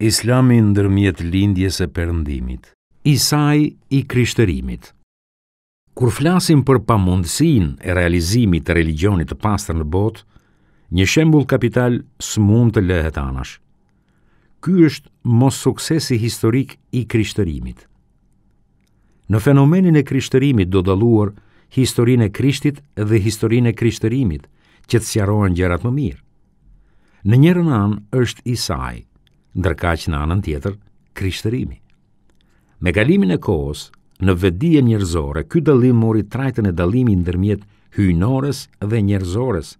Islami ndërmjet lindjes e përëndimit isaj i krishtërimit. Kur flasim për pamundësin e realizimit të religionit të pastër në bot, një shembul kapital së mund të lehet anash. Ky është mos suksesi historik i krishtërimit. Në fenomenin e krishtërimit do daluar historin e krishtit dhe historin e krishtërimit që të sjarohen gjerat më mirë. Në njërën anë është isaj, ndërka që në anën tjetër, krishtërimi. Me galimin e kohës, në vedije njerëzore, ky dalim mori trajtën e dalimi në dërmjet hynores dhe njerëzores,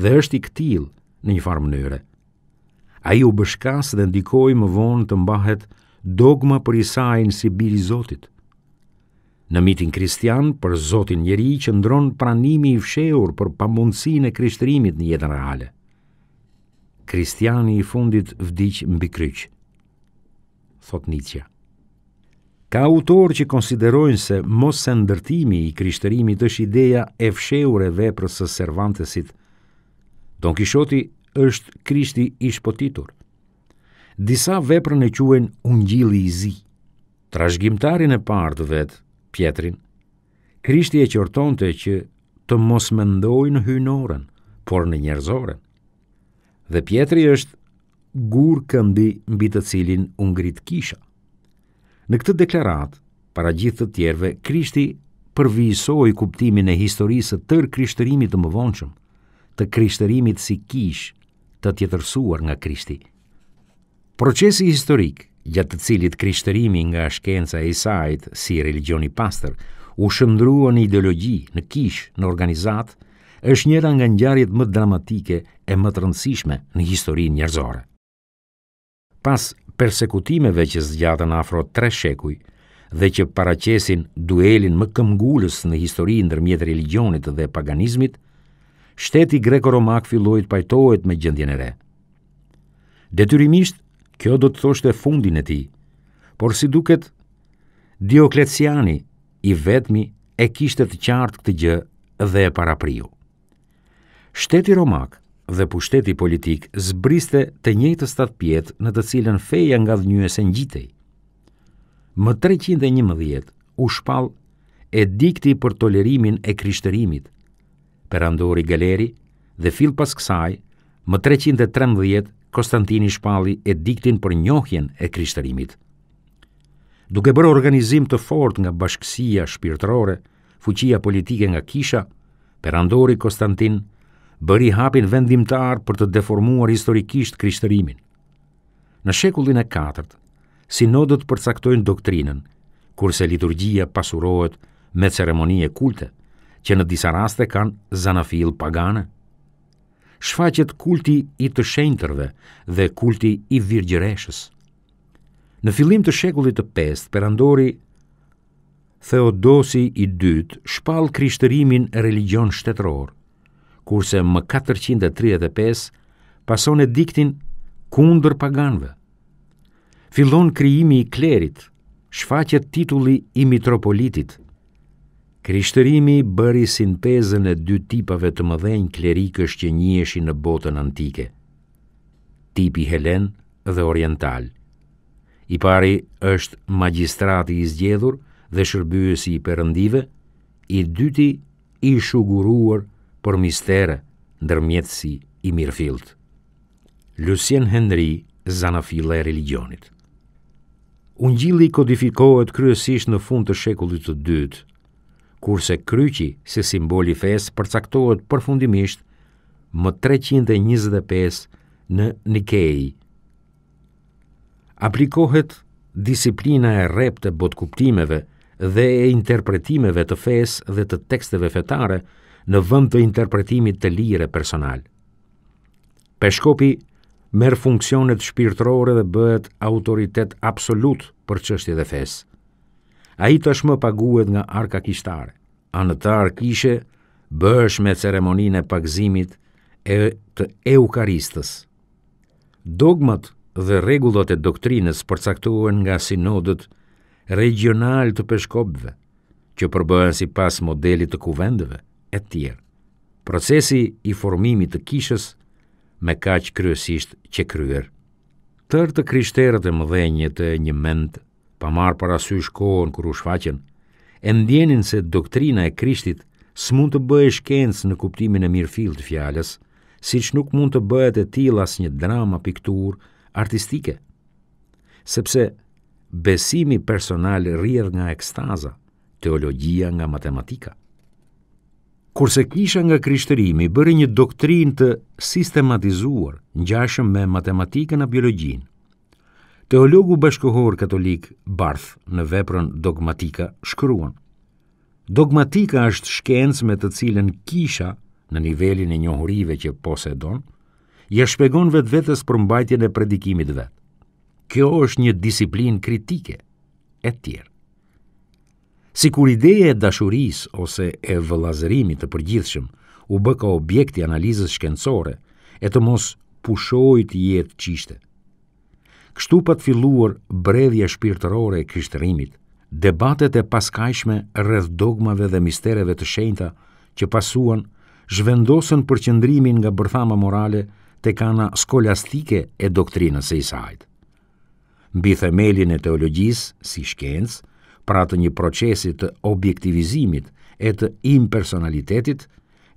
dhe është i këtil në një farë mënyre. A ju bëshkas dhe ndikoj më vonë të mbahet dogma për isajnë si biri Zotit. Në mitin kristian, për Zotin njeri që ndronë pranimi i fsheur për pamundësin e krishtërimit në jetën reale. Kristiani i fundit vdiq mbi kryq. Thot Nietzsche. Ka autor që konsiderojnë se mos se ndërtimi i krishterimit është ideja e fsheure veprës së Cervantesit. Don Kishoti është krishti i shpotitur. Disa veprën e quajnë Ungjilli i zi. Trashgjimtarin e partë të vetë, Pietrin, krishti e qërtonte që të mos mendojnë hynoren, por në njerëzoren dhe pjetëri është gurë këndi mbi të cilin ungrit kisha. Në këtë deklarat, para gjithë të tjerve, Krishti përvisoj kuptimin e historisë tërë krishtërimit të më vonqëm, të krishtërimit si kish të tjetërsuar nga Krishti. Procesi historik, gjatë të cilit krishtërimi nga shkenca e isajt si religioni pastor, u shëndruo në ideologi, në kish, në organizat, është njëra nga njarit më dramatike nështë e më të rëndësishme në historinë njerëzore. Pas persekutimeve që zgjatën afro tre shekuj dhe që paraqesin duelin më këmgullës në historinë ndërmjet religionit dhe paganizmit, shteti greko-romak filloi të pajtohet me gjendjen e re. Detyrimisht, kjo do të thoshte fundin e tij. Por si duket, Diokleciani i vetmi e kishte të qartë këtë gjë dhe e parapriu. Shteti Romak dhe pushteti politik zbriste të njëjtë stat pjetë në të cilën feja nga dhënjuese ngjitej. Më 311 u shpall edikti për tolerimin e krishterimit. Perandori Galeri dhe fill pas kësaj, më 313 Konstantini shpalli ediktin për njohjen e krishterimit. Duke bërë organizim të fort nga bashkësia shpirtërore, fuqia politike nga kisha, perandori Konstantin bëri hapin vendimtar për të deformuar historikisht krishtërimin. Në shekullin e 4, sinodët përcaktojnë doktrinën, kurse liturgjia pasurohet me ceremonie kulte, që në disa raste kanë zanafil pagane. Shfaqet kulti i të shenjtërve dhe kulti i virgjëreshës. Në fillim të shekullit të 5, perandori Theodosi i dytë shpal krishtërimin e religion shtetëror, kurse më 435 pason e diktin kundër paganve. Fillon krijimi i klerit, shfaqet titulli i mitropolitit. Krishtërimi bëri sintezën e dy tipave të mëdhenj klerikësh që njëheshin në botën antike. Tipi helen dhe oriental. I pari është magistrati i zgjedhur dhe shërbyesi i Perëndive, i dyti i shuguruar por mister ndërmjetësi i mirëfillt. Lucien Henry, zanafila e religionit. Ungjilli kodifikohet kryesisht në fund të shekullit të dytë, kurse kryqi se simboli fesë përcaktohet përfundimisht më 325 në Nikei. Aplikohet disiplina e repte botkuptimeve dhe e interpretimeve të fesë dhe të teksteve fetare në vëmë të interpretimit të lire personal. Peshkopi merë funksionet shpirtrore dhe bëhet autoritet absolut për qështje dhe fesë. A i tashmë paguet nga arka kishtare, a në të arkishe bësh me ceremonin e pakzimit e të eukaristës. Dogmat dhe regullot e doktrinës përcaktuen nga sinodët regional të peshkopve, që përbëhen si pas modelit të kuvendëve, e tjerë. Procesi i formimit të kishës me kaq kryesisht që kryer. Tërë të kryshterët e mëdhenjë të një mend, pa marë parasysh kohën kër u shfaqen, e ndjenin se doktrina e krishtit s'mund të bëhe shkencë në kuptimin e mirë fil të fjales, si që nuk mund të bëhet e tila as një drama piktur artistike, sepse besimi personal rrjedh nga ekstaza, teologjia nga matematika. Kurse kisha nga krishtërimi bëri një doktrinë të sistematizuar, ngjashëm me matematikën a biologjinë. Teologu bashkohor katolik Barth në veprën Dogmatika shkruan: Dogmatika është shkencë me të cilën kisha në nivelin e njohurive që posedon, ja shpegon vetë vetës për mbajtjen e predikimit vetë. Kjo është një disiplin kritike, e tjerë. Si kur ideje e dashuris ose e vëlazërimit të përgjithshëm u bë ka objekti analizës shkencore e të mos pushojt të jetë qishte. Kështu pat filluar bredhja shpirtërore e krishtërimit, debatet e paskajshme rrëth dogmave dhe mistereve të shenjta që pasuan zhvendosën për qëndrimin nga bërthama morale të kana skolastike e doktrinës e isajt. Mbi themelin e teologjisë, si shkencë, pra të një procesi të objektivizimit e të impersonalitetit,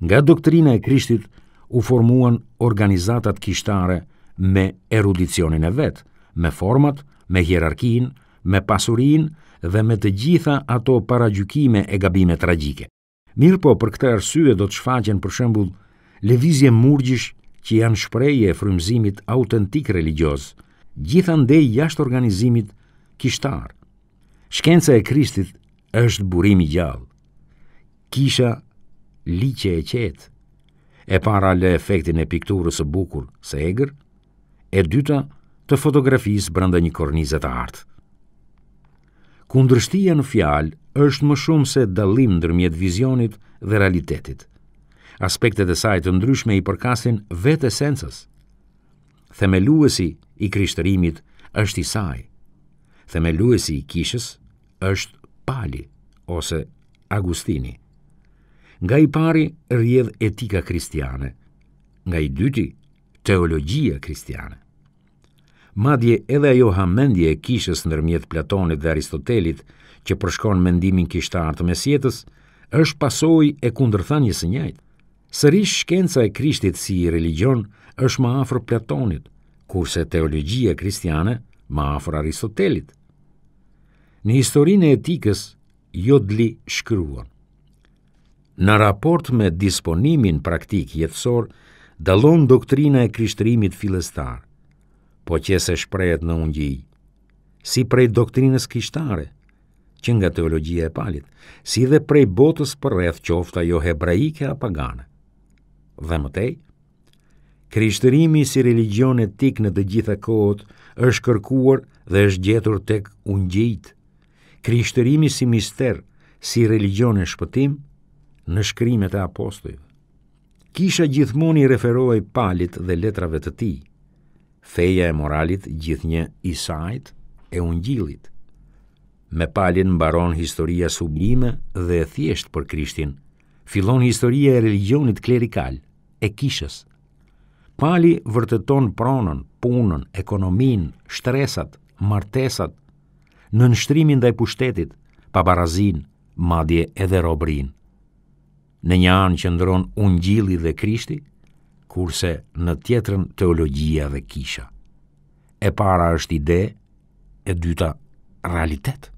nga doktrina e Krishtit u formuan organizatat kishtare me erudicionin e vetë, me format, me hierarkin, me pasurin dhe me të gjitha ato paragjukime e gabime tragjike. Mirë po për këtë arsye do të shfaqen për shembull lëvizje murgjish që janë shprehje e frymëzimit autentik religjioz, gjithandaj jashtë organizimit kishtar. Shkenca e Krishtit është burimi gjallë. Kisha liqe e qetë, e para lë efektin e pikturës së bukur së egër, e dyta të fotografisë brenda një kornize të artë. Kundrështia në fjalë është më shumë se dallim ndërmjet vizionit dhe realitetit. Aspektet e saj të ndryshme i përkasin vetë esencës. Themeluesi i krishterimit është i saj themeluesi i kishës është Pali ose Agustini. Nga i pari rrjedh etika kristiane, nga i dyti teologjia kristiane. Madje edhe ajo hamendje e kishës ndërmjet Platonit dhe Aristotelit që përshkon mendimin kishtar të mesjetës është pasojë e kundërthënies së njëjtë. Sërish shkenca e Krishtit si religion është më afër Platonit, kurse teologjia kristiane më afër Aristotelit në historinë e etikës jo dli shkruan. Në raport me disponimin praktik jetësor, dalon doktrina e krishtërimit filestar, po që se shprejet në unë si prej doktrinës kishtare, që nga teologjia e palit, si dhe prej botës për rreth qofta jo hebraike a pagane. Dhe mëtej, krishtërimi si religion e në të gjitha kohët është kërkuar dhe është gjetur tek unë gjitë, krishtërimi si mister, si religion e shpëtim, në shkrimet e apostojnë. Kisha gjithmoni referohaj palit dhe letrave të ti, feja e moralit gjithnje isajt e unë gjilit. Me palin mbaron historia sublime dhe e thjesht për krishtin, filon historia e religionit klerikal, e kishës. Pali vërteton pronën, punën, ekonomin, shtresat, martesat, në nështrimin dhe pushtetit, pa barazin, madje edhe robrin. Në një anë që ndronë unë gjili dhe krishti, kurse në tjetërën teologjia dhe kisha. E para është ide, e dyta realitetë.